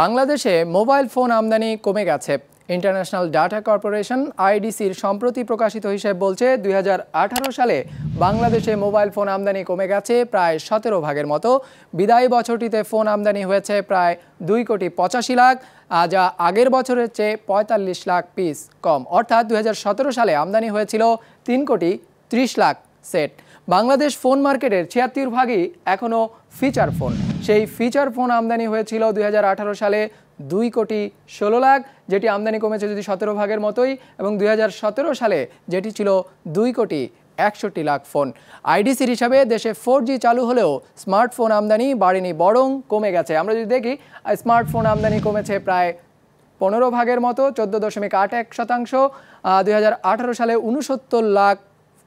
বাংলাদেশে mobile phone আমদানি কমে গেছে ইন্টারন্যাশনাল ডাটা কর্পোরেশন আইডিসির সম্প্রতি প্রকাশিত হিসেব বলছে দুই সালে বাংলাদেশে মোবাইল ফোন আমদানি কমে গেছে প্রায় সতেরো ভাগের মতো বিদায়ী বছরটিতে ফোন আমদানি হয়েছে প্রায় দুই কোটি পঁচাশি লাখ যা আগের বছরের চেয়ে পঁয়তাল্লিশ লাখ পিস কম অর্থাৎ দুই সালে আমদানি হয়েছিল তিন কোটি ত্রিশ লাখ সেট বাংলাদেশ ফোন মার্কেটের ছিয়াত্তর ভাগই এখনও ফিচার ফোন সেই ফিচার ফোন আমদানি হয়েছিল দুই সালে দুই কোটি ষোলো লাখ যেটি আমদানি কমেছে যদি সতেরো ভাগের মতোই এবং দুই সালে যেটি ছিল দুই কোটি একষট্টি লাখ ফোন আইডিসির হিসাবে দেশে ফোর চালু হলেও স্মার্টফোন আমদানি বাড়েনি বরং কমে গেছে আমরা যদি দেখি স্মার্টফোন আমদানি কমেছে প্রায় পনেরো ভাগের মতো চোদ্দো দশমিক আট এক শতাংশ দুই সালে উনসত্তর lakh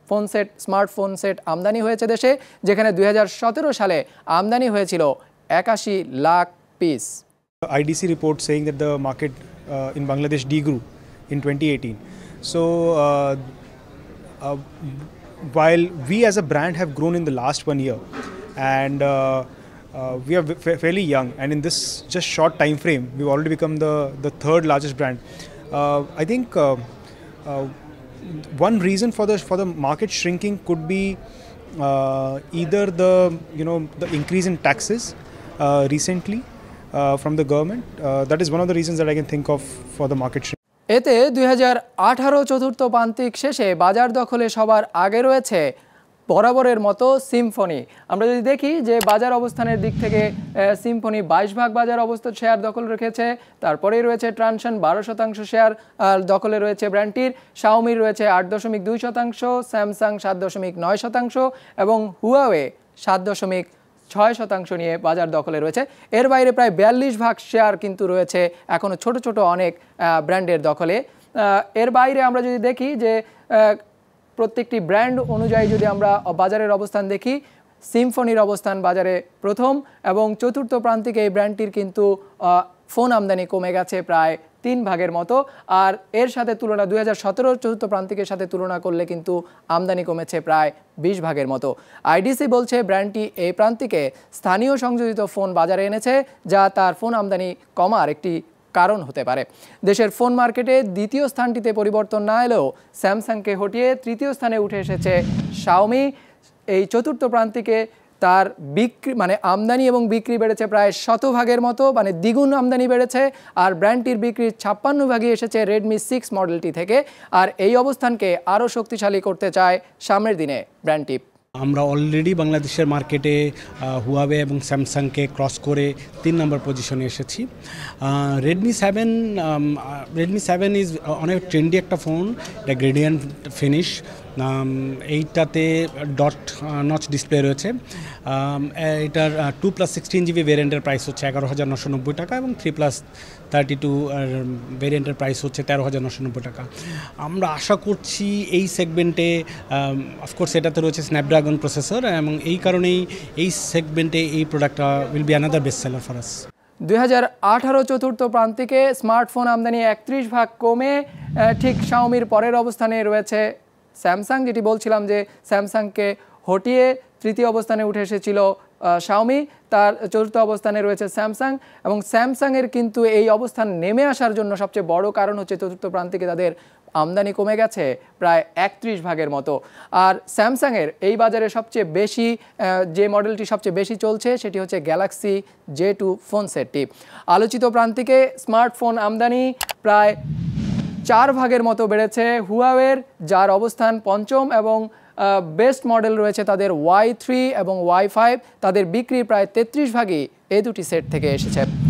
phone set smartphone set আমদানি হয়েছে দেশে যেখানে দুই সালে আমদানি হয়েছিল একাশি lakh piece IDC report saying that the market in Bangladesh ডি grew in twenty eighteen so brand grown in last one year and Uh, we are fairly young and in this just short time frame we've already become the the third largest brand uh, I think uh, uh, one reason for the for the market shrinking could be uh, either the you know the increase in taxes uh, recently uh, from the government. Uh, that is one of the reasons that I can think of for the market shrinking. এতে দুই চতুর্থ প্রান্তিক শেষে বাজার দখলে সবার আগে রয়েছে বরাবরের মতো সিম্ফনি আমরা যদি দেখি যে বাজার অবস্থানের দিক থেকে সিম্ফনি বাইশ ভাগ বাজার অবস্থা শেয়ার দখল রেখেছে তারপরেই রয়েছে ট্রানশন বারো শতাংশ শেয়ার দখলে রয়েছে ব্র্যান্ডটির শাওমির রয়েছে আট দশমিক দুই শতাংশ স্যামসাং সাত দশমিক নয় শতাংশ এবং হুয়াওয়ে সাত দশমিক ছয় শতাংশ নিয়ে বাজার দখলে রয়েছে এর বাইরে প্রায় বিয়াল্লিশ ভাগ শেয়ার কিন্তু রয়েছে এখনও ছোট ছোট অনেক ব্র্যান্ডের দখলে এর বাইরে আমরা যদি দেখি যে প্রত্যেকটি ব্র্যান্ড অনুযায়ী যদি আমরা বাজারের অবস্থান দেখি সিম্ফনির অবস্থান বাজারে প্রথম এবং চতুর্থ প্রান্তিকে এই ব্র্যান্ডটির কিন্তু ফোন আমদানি কমে গেছে প্রায় তিন ভাগের মতো আর এর সাথে তুলনা দুই হাজার সতেরো চতুর্থ প্রান্তিকের সাথে তুলনা করলে কিন্তু আমদানি কমেছে প্রায় ২০ ভাগের মতো আইডিসি বলছে ব্র্যান্ডটি এই প্রান্তিকে স্থানীয় সংযোজিত ফোন বাজারে এনেছে যা তার ফোন আমদানি কমার একটি কারণ হতে পারে দেশের ফোন মার্কেটে দ্বিতীয় স্থানটিতে পরিবর্তন না এলেও স্যামসাংকে হটিয়ে তৃতীয় স্থানে উঠে এসেছে শাওমি এই চতুর্থ প্রান্তিকে তার বিক্রি মানে আমদানি এবং বিক্রি বেড়েছে প্রায় শতভাগের মতো মানে দ্বিগুণ আমদানি বেড়েছে আর ব্র্যান্ডটির বিক্রি ছাপ্পান্ন ভাগে এসেছে রেডমি সিক্স মডেলটি থেকে আর এই অবস্থানকে আরও শক্তিশালী করতে চায় সামনের দিনে ব্র্যান্ডটি আমরা অলরেডি বাংলাদেশের মার্কেটে হুয়াবে এবং স্যামসাংকে ক্রস করে তিন নম্বর পজিশনে এসেছি Redmi seven Redmi seven is অনেক ট্রেন্ডি একটা ফোন এটা গ্রেডিয়েন্ট ফিনিশ এইটাতে ডট নচ ডিসপ্লে রয়েছে এটার টু প্লাস সিক্সটিন জিবি ভেরিয়েন্টের প্রাইস হচ্ছে এগারো হাজার নশো নব্বই টাকা এবং থ্রি প্লাস থার্টি টু ভেরিয়েন্টের প্রাইস হচ্ছে তেরো হাজার নশো নব্বই টাকা আমরা আশা করছি এই সেগমেন্টে অফকোর্স এটাতে রয়েছে স্ন্যাপড্রাগন প্রসেসর এবং এই কারণেই এই সেগমেন্টে এই প্রোডাক্টটা will be another best seller for us দুই চতুর্থ প্রান্তিকে স্মার্টফোন আমদানি একত্রিশ ভাগ কমে ঠিক শাওমির পরের অবস্থানে রয়েছে স্যামসাং যেটি বলছিলাম যে স্যামসাংকে হটিয়ে তৃতীয় অবস্থানে উঠে এসেছিল শাওমি তার চতুর্থ অবস্থানে রয়েছে স্যামসাং এবং স্যামসাংয়ের কিন্তু এই অবস্থান নেমে আসার জন্য সবচেয়ে বড় কারণ হচ্ছে চতুর্থ প্রান্তিকে তাদের আমদানি কমে গেছে প্রায় একত্রিশ ভাগের মতো আর স্যামসাংয়ের এই বাজারে সবচেয়ে বেশি যে মডেলটি সবচেয়ে বেশি চলছে সেটি হচ্ছে গ্যালাক্সি জে টু ফোন সেটটি আলোচিত প্রান্তিকে স্মার্টফোন আমদানি প্রায় চার ভাগের মতো বেড়েছে হুয়াওয়ের যার অবস্থান পঞ্চম এবং বেস্ট মডেল রয়েছে তাদের ওয়াই থ্রি এবং ওয়াই ফাইভ তাদের বিক্রি প্রায় তেত্রিশ ভাগই এই দুটি সেট থেকে এসেছে